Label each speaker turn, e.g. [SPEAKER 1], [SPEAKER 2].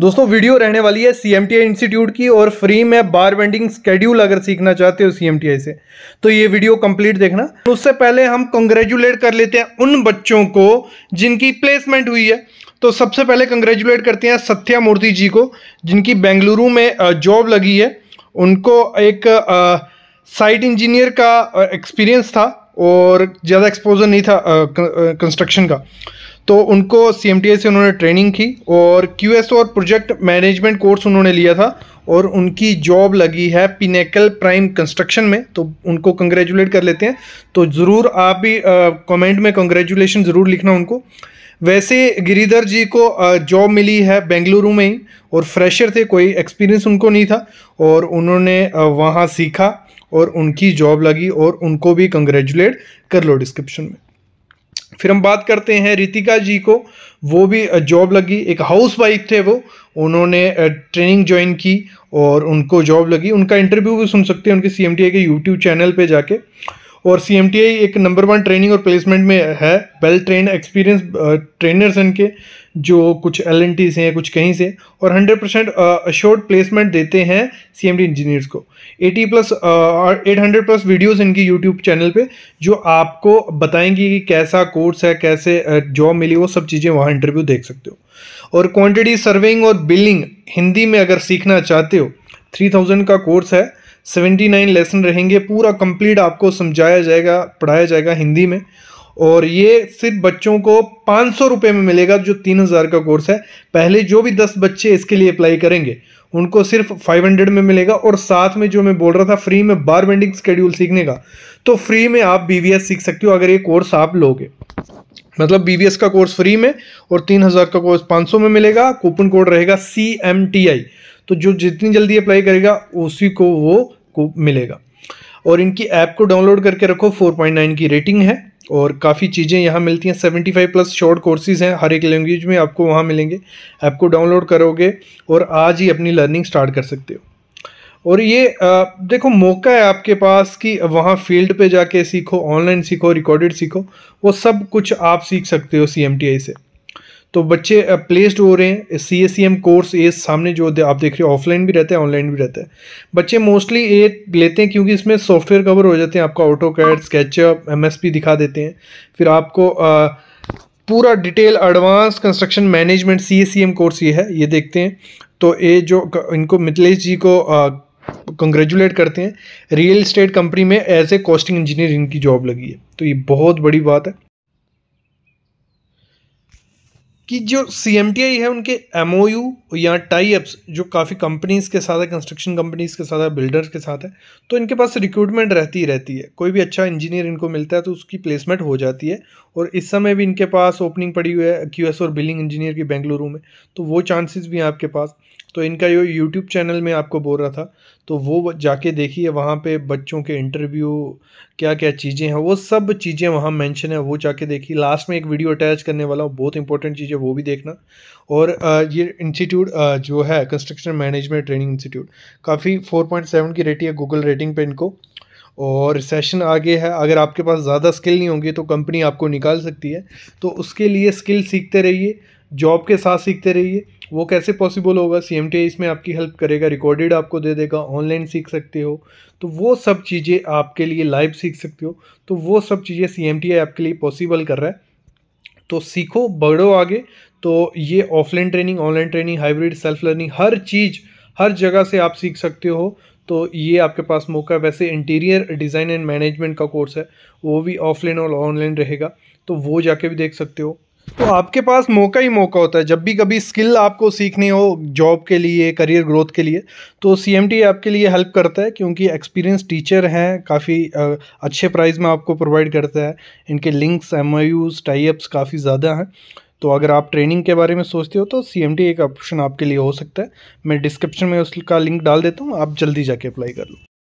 [SPEAKER 1] दोस्तों वीडियो रहने वाली है सी इंस्टीट्यूट की और फ्री में बार बेंडिंग स्केड्यूल अगर सीखना चाहते हो सी से तो ये वीडियो कंप्लीट देखना उससे पहले हम कंग्रेचुलेट कर लेते हैं उन बच्चों को जिनकी प्लेसमेंट हुई है तो सबसे पहले कंग्रेचुलेट करते हैं सत्या मूर्ति जी को जिनकी बेंगलुरु में जॉब लगी है उनको एक साइट इंजीनियर का एक्सपीरियंस था और ज़्यादा एक्सपोजर नहीं था कंस्ट्रक्शन का तो उनको सी से उन्होंने ट्रेनिंग की और क्यू और प्रोजेक्ट मैनेजमेंट कोर्स उन्होंने लिया था और उनकी जॉब लगी है पिनेकल प्राइम कंस्ट्रक्शन में तो उनको कंग्रेचुलेट कर लेते हैं तो ज़रूर आप भी कमेंट में कंग्रेचुलेशन ज़रूर लिखना उनको वैसे गिरीधर जी को जॉब मिली है बेंगलुरु में ही और फ्रेशर थे कोई एक्सपीरियंस उनको नहीं था और उन्होंने वहाँ सीखा और उनकी जॉब लगी और उनको भी कंग्रेचुलेट कर लो डिस्क्रिप्शन में फिर हम बात करते हैं रितिका जी को वो भी जॉब लगी एक हाउस वाइफ थे वो उन्होंने ट्रेनिंग ज्वाइन की और उनको जॉब लगी उनका इंटरव्यू भी सुन सकते हैं उनके सी के यूट्यूब चैनल पर जाके और सी एक नंबर वन ट्रेनिंग और प्लेसमेंट में है वेल ट्रेन एक्सपीरियंस ट्रेनर्स इनके जो कुछ एल एन से हैं कुछ कहीं से और 100 परसेंट अशोर्ड प्लेसमेंट देते हैं सी एम डी इंजीनियर्स को 80 प्लस uh, और एट हंड्रेड प्लस वीडियोज़ इनकी यूट्यूब चैनल पे जो आपको बताएंगी कि कैसा कोर्स है कैसे जॉब uh, मिली वो सब चीज़ें वहाँ इंटरव्यू देख सकते हो और क्वान्टिटी सर्विंग और बिलिंग हिंदी में अगर सीखना चाहते हो थ्री थाउजेंड का कोर्स है सेवेंटी नाइन लेसन रहेंगे पूरा कंप्लीट आपको समझाया जाएगा पढ़ाया जाएगा हिंदी में और ये सिर्फ बच्चों को पाँच सौ रुपये में मिलेगा जो तीन हज़ार का कोर्स है पहले जो भी दस बच्चे इसके लिए अप्लाई करेंगे उनको सिर्फ फाइव हंड्रेड में मिलेगा और साथ में जो मैं बोल रहा था फ्री में बार बेंडिंग स्केड्यूल सीखने का तो फ्री में आप बी सीख सकते हो अगर ये कोर्स आप लोगे मतलब बी का कोर्स फ्री में और तीन हज़ार का कोर्स पाँच सौ में मिलेगा कूपन कोड रहेगा सी एम टी आई तो जो जितनी जल्दी अप्लाई करेगा उसी को वो मिलेगा और इनकी ऐप को डाउनलोड करके रखो 4.9 की रेटिंग है और काफ़ी चीज़ें यहाँ मिलती हैं seventy five plus short courses हैं हर एक लैंग्वेज में आपको वहाँ मिलेंगे ऐप को डाउनलोड करोगे और आज ही अपनी लर्निंग स्टार्ट कर सकते हो और ये आ, देखो मौका है आपके पास कि वहाँ फील्ड पे जाके सीखो ऑनलाइन सीखो रिकॉर्डेड सीखो वो सब कुछ आप सीख सकते हो सी से तो बच्चे प्लेस्ड हो रहे हैं C S C M course ये सामने जो आप देख रहे हो ऑफलाइन भी रहता है ऑनलाइन भी रहता है बच्चे मोस्टली ये लेते हैं क्योंकि इसमें सॉफ्टवेयर कवर हो जाते हैं आपका AutoCAD SketchUp M S P दिखा देते हैं फिर आपको आ, पूरा detail advance construction management C S C M course ये है ये देखते हैं तो ये जो इनको मिथिलेश जी को कंग्रेचुलेट करते हैं रियल इस्टेट कंपनी में एज ए कॉस्टिंग इंजीनियर इनकी जॉब लगी है तो ये बहुत बड़ी बात है कि जो सी है उनके एम ओ यू या टाई अप्स जो काफ़ी कंपनीज़ के साथ है कंस्ट्रक्शन कंपनीज़ के साथ है बिल्डर्स के साथ है तो इनके पास रिक्रूटमेंट रहती ही रहती है कोई भी अच्छा इंजीनियर इनको मिलता है तो उसकी प्लेसमेंट हो जाती है और इस समय भी इनके पास ओपनिंग पड़ी हुई है क्यू और बिल्डिंग इंजीनियर की बेंगलुरु में तो वो चांसेस भी हैं आपके पास तो इनका जो यूट्यूब चैनल में आपको बोल रहा था तो वो जाके देखिए वहाँ पे बच्चों के इंटरव्यू क्या क्या चीज़ें हैं वो सब चीज़ें वहाँ मेंशन है वो जाके देखिए लास्ट में एक वीडियो अटैच करने वाला हूँ बहुत इंपॉर्टेंट चीज़ है वो भी देखना और ये इंस्टीट्यूट जो है कंस्ट्रक्शन मैनेजमेंट ट्रेनिंग इंस्टीट्यूट काफ़ी फोर की रेटिंग है गूगल रेटिंग पर इनको और सेशन आगे है अगर आपके पास ज़्यादा स्किल नहीं होंगी तो कंपनी आपको निकाल सकती है तो उसके लिए स्किल सीखते रहिए जॉब के साथ सीखते रहिए वो कैसे पॉसिबल होगा सी एम टी इसमें आपकी हेल्प करेगा रिकॉर्डेड आपको दे देगा ऑनलाइन सीख सकते हो तो वो सब चीज़ें आपके लिए लाइव सीख सकते हो तो वो सब चीज़ें सी एम टी आई आपके लिए पॉसिबल कर रहा है तो सीखो बढ़ो आगे तो ये offline training online training hybrid self learning हर चीज़ हर जगह से आप सीख सकते हो तो ये आपके पास मौका है वैसे इंटीरियर डिज़ाइन एंड मैनेजमेंट का कोर्स है वो भी ऑफलाइन और ऑनलाइन रहेगा तो वो जाके भी देख सकते हो तो आपके पास मौका ही मौका होता है जब भी कभी स्किल आपको सीखनी हो जॉब के लिए करियर ग्रोथ के लिए तो सी आपके लिए हेल्प करता है क्योंकि एक्सपीरियंस टीचर हैं काफ़ी अच्छे प्राइस में आपको प्रोवाइड करता है इनके लिंक्स एम आई यूज़ टाइप्स काफ़ी ज़्यादा हैं तो अगर आप ट्रेनिंग के बारे में सोचते हो तो सी एक ऑप्शन आपके लिए हो सकता है मैं डिस्क्रिप्शन में उसका लिंक डाल देता हूँ आप जल्दी जाके अप्लाई कर लो